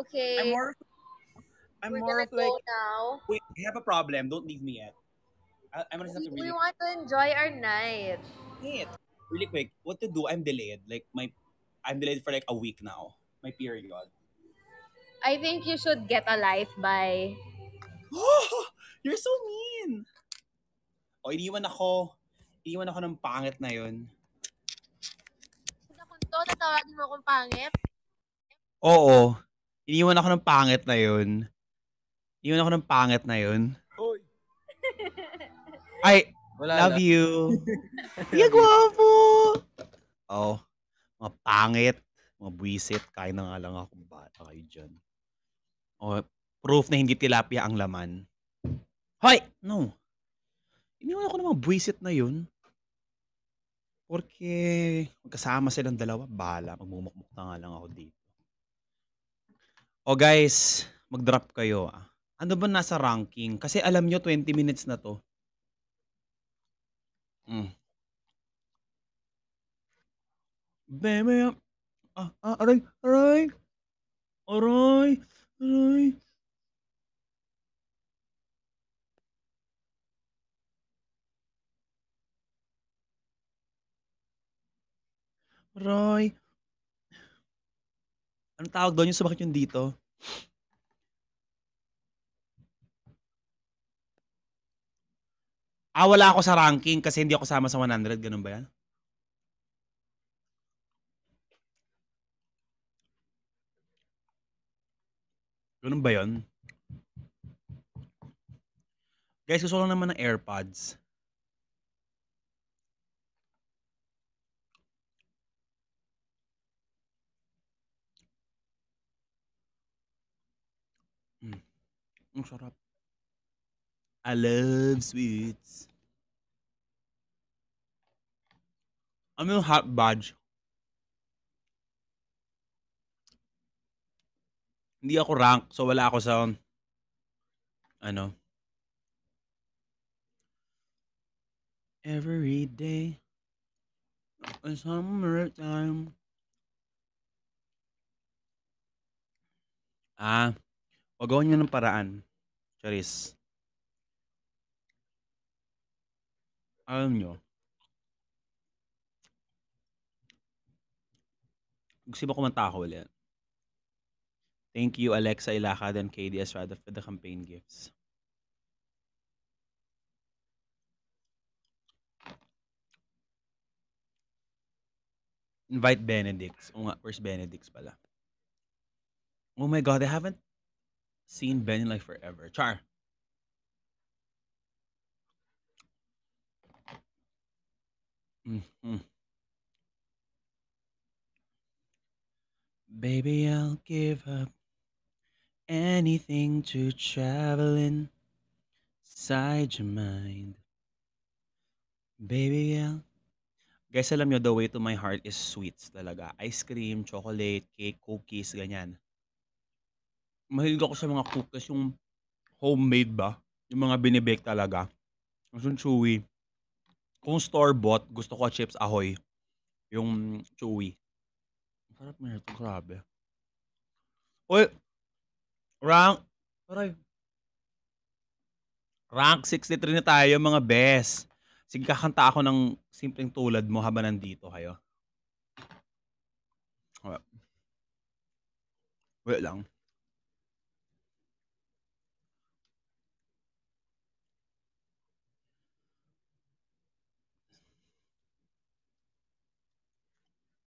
Okay. I'm more. I'm We're more of like. Now. Wait, I have a problem. Don't leave me yet. I, am gonna have to. Really we want to enjoy our night. Really quick, what to do? I'm delayed. Like my, I'm delayed for like a week now. My period. I think you should get a life by. Oh, you're so mean. oh, iniwan ako. Iniwan ako ng pangit na yun. Nakunto, natawagin mo akong pangit? Oo. Iniwan ako ng pangit na yun. Iniwan ako ng pangit na yun. Oy. Ay, Wala love na. you. Yagwapo! oh, mga pangit, mga buwisit, kain na nga lang ako bata kayo dyan. Oh, proof na hindi tilapia ang laman. Hoy! No. Iniwan ako ng mga buwisit na yun. Porque magkasama silang dalawa, bahala. Magmumukmuk na nga lang ako dito oh guys, mag-drop kayo ah. Ano ba nasa ranking? Kasi alam nyo 20 minutes na to. Mm. Bebe, ah, ah, ah, aray, aray, aray, aray. Aray, Anong tawag doon? Yung sumakit yung dito. Ah, wala ako sa ranking kasi hindi ako sama sa 100. Ganun ba yan? Ganun ba yun? Guys, gusto lang naman ng AirPods. Ang sarap. I love sweets. Ano yung hot badge? Hindi ako rank, so wala ako sa ano. Every day is time. Ah, gawin nyo ng paraan Charis. Alam nyo, gusto ba kumanta ako ulit? Thank you, Alexa Ilacad and KD Estrada for the campaign gifts. Invite Benedict. Oh nga, where's Benedicts pala? Oh my God, I haven't seen Benny like forever. Char. Mm-hmm. Baby, I'll give up anything to travel inside your mind. Baby, I'll... Guys, alam nyo, the way to my heart is sweets talaga. Ice cream, chocolate, cake, cookies, ganyan. mahilig ako sa mga cookies, yung homemade ba? Yung mga binibake talaga. Yung chewy. Kung store-bought, gusto ko chips ahoy. Yung chewy. Sarap na ito, grabe. Uy! Rank! Aray. Rank 63 na tayo, mga best. Sige, kakanta ako ng simpleng tulad mo habang nandito kayo. Wait lang.